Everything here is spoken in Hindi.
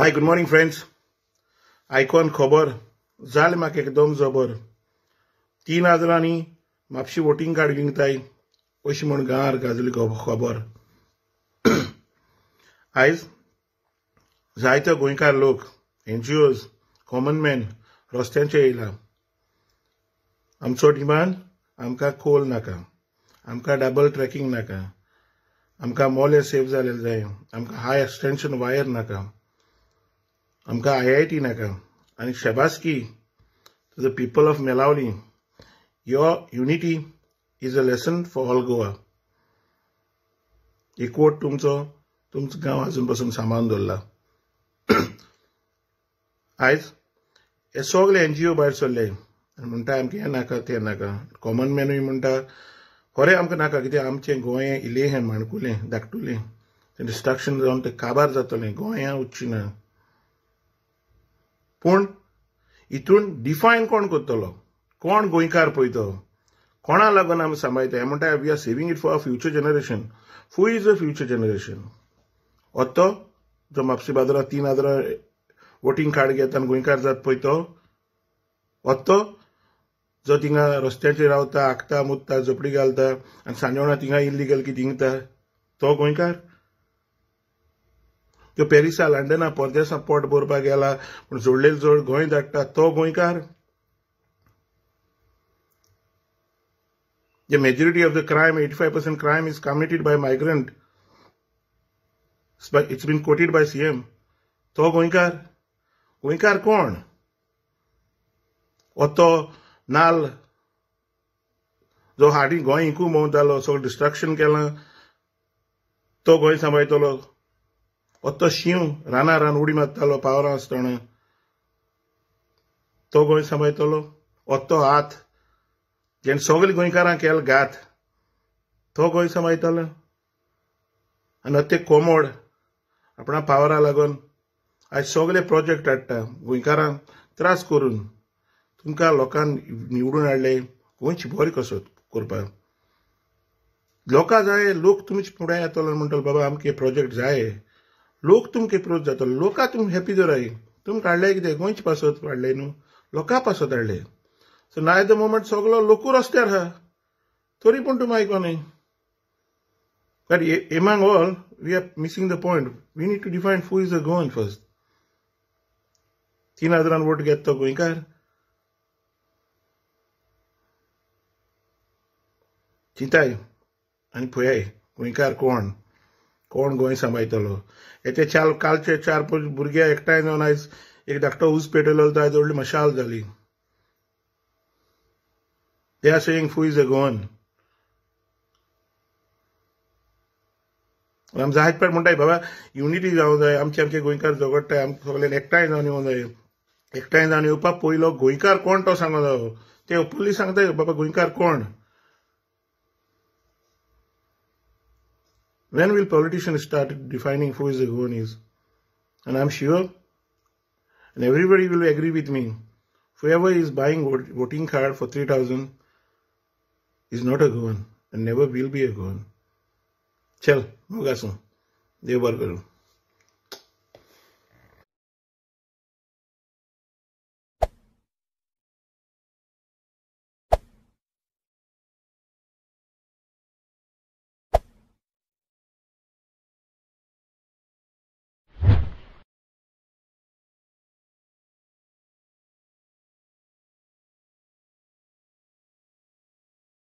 हाय गुड मॉर्निंग फ्रेंड्स आयकोन खबर जाल म्हाका एकदम जबर तीन आजरांनी म्हापशी वोटींग कार्ड विंकताय अशी म्हूण गांवार गाजली खबर आयज जायते गोंयकार लोक एनजीओज कॉमन मॅन रस्त्यांचे येयला आमचो डिमांड आमकां कोल नाका आमकां डबल ट्रॅकिंग नाका आमकां मोले सेफ जालेले जाय आमकां हाय एक्सटेंशन वायर नाका आमका आय आय टी नाका आनी शाबासकी to the people of Melauli your unity is a lesson for all Goa एकवट तुमचो तुमचो गांव आजून पासून सांबाळून दवरला आयज हे सगळे एन जी ओ भायर सरले आनी म्हणटा आमकां हें नाका तें नाका कॉमन मॅनूय म्हणटा खरें आमकां नाका कित्याक आमचें गोंय इलें हें माणकुलें धाकटुलें तें डिस्ट्रक्शन जावन तें काबार जातलें गोंया उच्ची ना पूण हितून डिफायन कोण करतलो कोण गोंयकार पळयतलो कोणा लागून आमी सांबाळटा म्हणटा we are saving it for future generation who is a future generation ओत्तो जो म्हापशे बाजारांत तीन हजारां वोटींग कार्ड घेता आनी गोंयकार जात पळय तो ओत्तो जो तिंगा रस्त्याचेर रावता आखता मुत्ता झोपडी घालता आनी सांजोवणा तिंगा इल्लीगल की तिंगता तो गोंयकार त्यो पॅरिसा लंडना परदेसा पोट भरपा गेला पूण जोडलेलो जोड गोंय धाडटा तो गोंयकार The majority of the crime, 85% crime is committed by migrant. It's been quoted by CM. तो गोंयकार गोंयकार कोण हो तो नाल जो हाडी गोंय इकू मोव जालो डिस्ट्रक्शन केलां तो गोंय सांबाळटलो ओत्तो शिव राना रान उडी मारतालो पावरा आसतना तो गोंय सांबाळतलो ओत्तो हात जेणे सगळे गोंयकारांक केल घात तो गोंय सांबाळतलो आनी अत्ते कोमोड आपणा पावरा लागून आज सगळे प्रोजेक्ट हाडटा गोंयकारांक त्रास करून तुमकां लोकांक निवडून हाडले गोंयची बरी कसो करपाक लोकां जाय लोक तुमचे फुडें येतलो म्हणटलो बाबा आमके प्रोजेक्ट जाय लोक तुमके एप्रोच जो लोक तुम हेपी दोराय रही तुम का गोंयचे पास काडले न्हू लोक पास हाडले सो ना द मोमेंट सगलो लोक रस्त्यार आहा तरी तुम तुमी आयकोनी but among all we are missing the point we need to define who is a Goan first तीन हजार वोट घर तो गोयकार चिंताय आनी पळयाय गोंयकार कोण कोण गोंय सांबाळटलो येते चार कालचे चार पांच भुरगे एकठांय जावन आयज एक धाकटो उज पेटयलो तर आयज व्हडली मशाल जाली they are saying who is a Goan आमी जायत पेट म्हणटाय बाबा युनिटी जावंक जाय आमचे आमचे गोंयकार झगडटाय आमकां सगळ्यांनी एकठांय जावन येवंक जाय एकठांय जावन येवपाक पयलो गोंयकार कोण तो सांगो जावो ते पुलीस सांगताय बाबा गोंयकार कोण When will politicians start defining who is a Guyanese? And I'm sure, and everybody will agree with me, whoever is buying voting card for 3000 is not a Guyan and never will be a Guyan. Chal, होगा devar देव